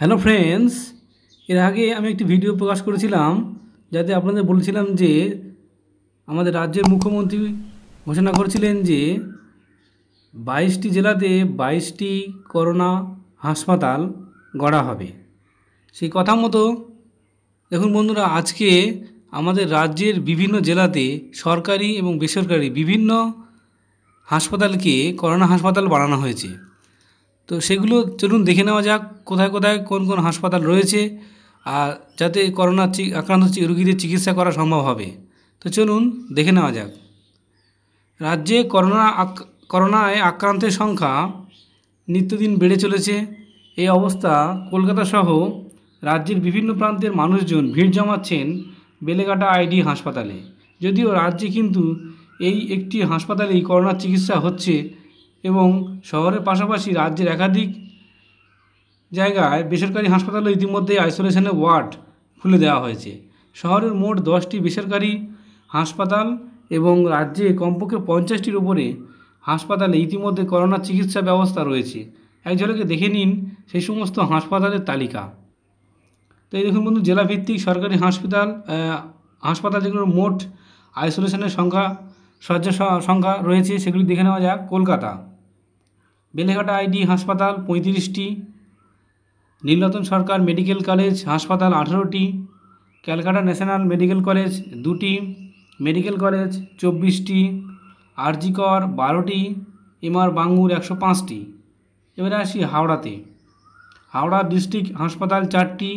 hello friends এর আগে আমি একটি ভিডিও প্রকাশ করেছিলাম যাতে আপনাদের বলেছিলাম যে আমাদের রাজ্যের মুখ্যমন্ত্রী ঘোষণা করেছিলেন যে বাইশটি জেলাতে বাইশটি করোনা হাসপাতাল গড়া হবে সেই কথা মতো দেখুন বন্ধুরা আজকে আমাদের রাজ্যের বিভিন্ন জেলাতে সরকারি এবং বেসরকারি বিভিন্ন হাসপাতালকে করোনা হাসপাতাল বানানো হয়েছে তো সেগুলো চলুন দেখে নেওয়া যাক কোথায় কোথায় কোন কোন হাসপাতাল রয়েছে আর যাতে করোনা আক্রান্ত রোগীদের চিকিৎসা করা সম্ভব হবে তো চলুন দেখে নেওয়া যাক রাজ্যে করোনা করোনায় আক্রান্তের সংখ্যা নিত্যদিন বেড়ে চলেছে এই অবস্থা কলকাতা সহ রাজ্যের বিভিন্ন প্রান্তের মানুষজন ভিড় জমাচ্ছেন বেলেঘাটা আইডি হাসপাতালে যদিও রাজ্যে কিন্তু এই একটি হাসপাতালেই করোনার চিকিৎসা হচ্ছে এবং শহরের পাশাপাশি রাজ্যের একাধিক জায়গায় বেসরকারি হাসপাতালে ইতিমধ্যেই আইসোলেশনের ওয়ার্ড খুলে দেওয়া হয়েছে শহরের মোট দশটি বেসরকারি হাসপাতাল এবং রাজ্যে কমপক্ষে পঞ্চাশটির উপরে হাসপাতালে ইতিমধ্যে করোনা চিকিৎসা ব্যবস্থা রয়েছে একজনকে দেখে নিন সেই সমস্ত হাসপাতালের তালিকা তো এই দেখুন বন্ধু জেলাভিত্তিক সরকারি হাসপাতাল হাসপাতাল যেগুলোর মোট আইসোলেশনের সংখ্যা শয্যা সংখ্যা রয়েছে সেগুলি দেখে নেওয়া যাক কলকাতা বেলেঘাটা আইডি হাসপাতাল পঁয়ত্রিশটি নীলরতন সরকার মেডিকেল কলেজ হাসপাতাল আঠেরোটি ক্যালকাটা ন্যাশনাল মেডিকেল কলেজ দুটি মেডিকেল কলেজ চব্বিশটি আরজিকর বারোটি এমআর বাঙ্গুর একশো পাঁচটি এবারে আসি হাওড়াতে হাওড়া ডিস্ট্রিক্ট হাসপাতাল চারটি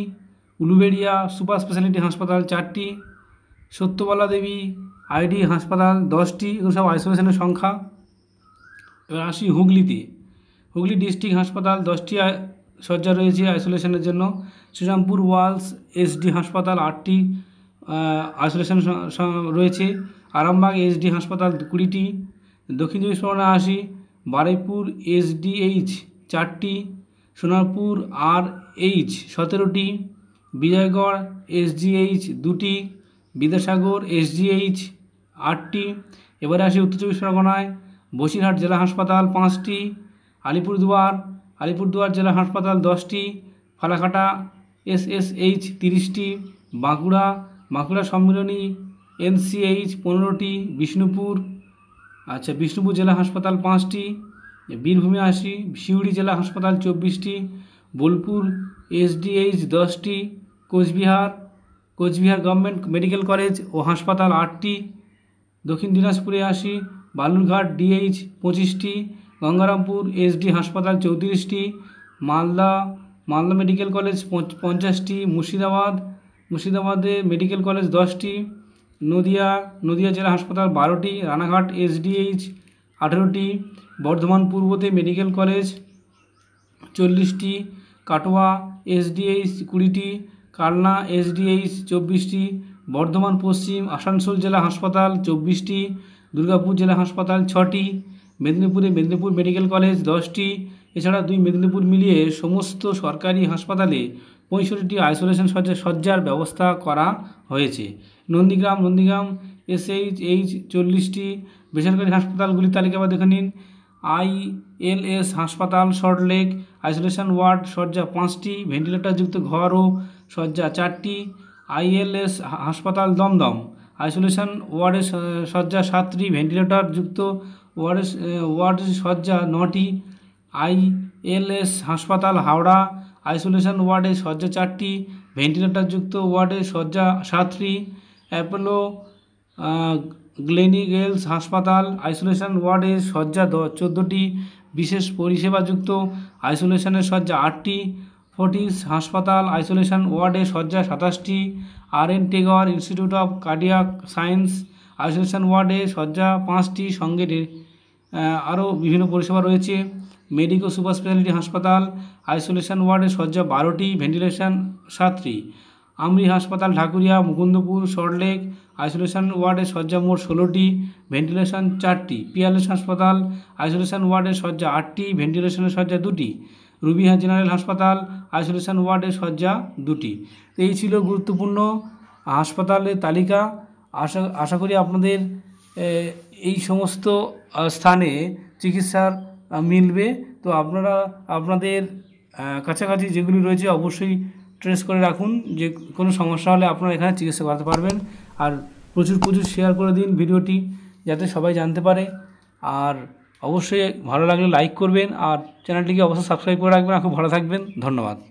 উলুবেড়িয়া সুপার স্পেশালিটি হাসপাতাল চারটি সত্যবালা দেবী আইডি হাসপাতাল দশটি এগুলো সব আইসোলেশনের সংখ্যা এবার আসি হুগলিতে হুগলি ডিস্ট্রিক্ট হাসপাতাল দশটি শয্যা রয়েছে আইসোলেশনের জন্য শ্রীরামপুর ওয়ালস এসডি হাসপাতাল আটটি আইসোলেশন রয়েছে আরামবাগ এসডি হাসপাতাল কুড়িটি দক্ষিণ চব্বিশ পরগনা আশি বারুইপুর এসডিএইচ চারটি সোনারপুর আর এইচ সতেরোটি বিজয়গড় এসডিএইচ দুটি বিদ্যাসাগর এসডিএইচ আটটি এবারে আসি উত্তর চব্বিশ পরগনায় বসিরহাট জেলা হাসপাতাল পাঁচটি আলিপুরদুয়ার আলিপুরদুয়ার জেলা হাসপাতাল দশটি ফালাকাটা এসএসএইচ তিরিশটি বাঁকুড়া বাঁকুড়া সম্মিলনী এনসিএইচ পনেরোটি বিষ্ণুপুর আচ্ছা বিষ্ণুপুর জেলা হাসপাতাল পাঁচটি বীরভূমে আসি সিউড়ি জেলা হাসপাতাল চব্বিশটি বোলপুর এসডিএইচ দশটি Coochbehar Coochbehar government medical college ও হাসপাতাল আটটি দক্ষিণ দিনাজপুরে আসি বালুরঘাট ডিএইচ পঁচিশটি গঙ্গারামপুর এসডি হাসপাতাল চৌত্রিশটি মালদা মালদা মেডিকেল কলেজ পঞ্চাশটি মুর্শিদাবাদ মুর্শিদাবাদে মেডিকেল কলেজ দশটি নদিয়া নদিয়া জেলা হাসপাতাল বারোটি রানাঘাট এসডিএইচ আঠেরোটি বর্ধমান পূর্বতে মেডিকেল কলেজ চল্লিশটি কাটোয়া এসডিএইচ কুড়িটি কালনা এসডিএইচ চব্বিশটি বর্ধমান পশ্চিম আসানসোল জেলা হাসপাতাল চব্বিশটি দুর্গাপুর জেলা হাসপাতাল ছটি মেদিনীপুরে মেদিনীপুর মেডিকেল কলেজ দশটি এছাড়া দুই মেদিনীপুর মিলিয়ে সমস্ত সরকারি হাসপাতালে পঁয়ষট্টি আইসোলেশন শয্যা সজ্জার ব্যবস্থা করা হয়েছে Nandigram Nandigram S H H চল্লিশটি বেসরকারি হাসপাতালগুলির তালিকা বা দেখে নিন আইএলএস হাসপাতাল সল্টলেক আইসোলেশন ওয়ার্ড শয্যা পাঁচটি ভেন্টিলেটরযুক্ত ঘর ও শয্যা চারটি আইএলএস হাসপাতাল দমদম আইসোলেশন ওয়ার্ডের শয্যা সাতটি ভেন্টিলেটরযুক্ত ওয়ার্ড ওয়ার্ড শয্যা নটি আইএলএস হাসপাতাল হাওড়া আইসোলেশন ওয়ার্ডে শয্যা চারটি ভেন্টিলেটরযুক্ত ওয়ার্ডে শয্যা সাতটি অ্যাপোলো গ্লেনিগেলস হাসপাতাল আইসোলেশন ওয়ার্ডে শয্যা চোদ্দোটি বিশেষ পরিষেবাযুক্ত আইসোলেশনের শয্যা আটটি ফোর্টিস হাসপাতাল আইসোলেশন ওয়ার্ডে শয্যা সাতাশটি R N Tagore institute of cardiac science isolation ওয়ার্ডে শয্যা পাঁচটি সঙ্গে আরও বিভিন্ন পরিষেবা রয়েছে মেডিকো সুপার স্পেশালিটি হাসপাতাল আইসোলেশন ওয়ার্ডে শয্যা বারোটি ভেন্টিলেশন সাতটি আমরি হাসপাতাল ঢাকুরিয়া মুকুন্দপুর সল্টলেক আইসোলেশন ওয়ার্ডে শয্যা মোট ষোলোটি ভেন্টিলেশন চারটি পিয়ালেস হাসপাতাল আইসোলেশন ওয়ার্ডে শয্যা আটটি ভেন্টিলেশনের শয্যা দুটি রুবিহা জেনারেল হাসপাতাল আইসোলেশন ওয়ার্ডে শয্যা দুটি এই ছিল গুরুত্বপূর্ণ হাসপাতালের তালিকা আশা আশা করি আপনাদের এই সমস্ত স্থানে চিকিৎসার মিলবে তো আপনারা আপনাদের কাছাকাছি যেগুলি রয়েছে অবশ্যই ট্রেস করে রাখুন যে কোনো সমস্যা হলে আপনারা এখানে চিকিৎসা করাতে পারবেন আর প্রচুর প্রচুর শেয়ার করে দিন ভিডিওটি যাতে সবাই জানতে পারে আর অবশ্যই ভালো লাগলে লাইক করবেন আর চ্যানেলটিকে অবশ্যই সাবস্ক্রাইব করে রাখবেন আর খুব ভালো থাকবেন ধন্যবাদ